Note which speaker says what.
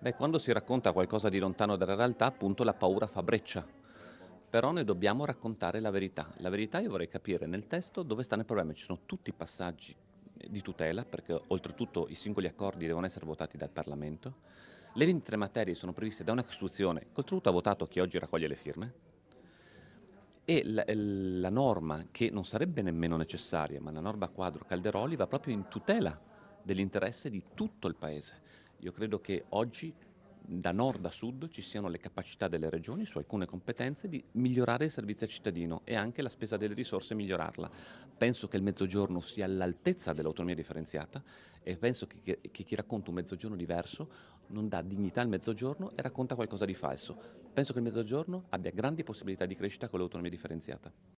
Speaker 1: Beh, quando si racconta qualcosa di lontano dalla realtà, appunto la paura fa breccia. Però noi dobbiamo raccontare la verità. La verità io vorrei capire nel testo dove stanno i problemi. Ci sono tutti i passaggi eh, di tutela, perché oltretutto i singoli accordi devono essere votati dal Parlamento. Le 23 materie sono previste da una Costituzione, che oltretutto ha votato chi oggi raccoglie le firme, e la, eh, la, norma che non sarebbe nemmeno necessaria, ma la norma quadro Calderoli va proprio in tutela dell'interesse di tutto il Paese. Io credo che oggi da nord a sud ci siano le capacità delle regioni su alcune competenze di migliorare il servizio al cittadino e anche la spesa delle risorse migliorarla. Penso che il mezzogiorno sia all'altezza dell'autonomia differenziata e penso che, che, chi racconta un mezzogiorno diverso non dà dignità al mezzogiorno e racconta qualcosa di falso. Penso che il mezzogiorno abbia grandi possibilità di crescita con l'autonomia differenziata.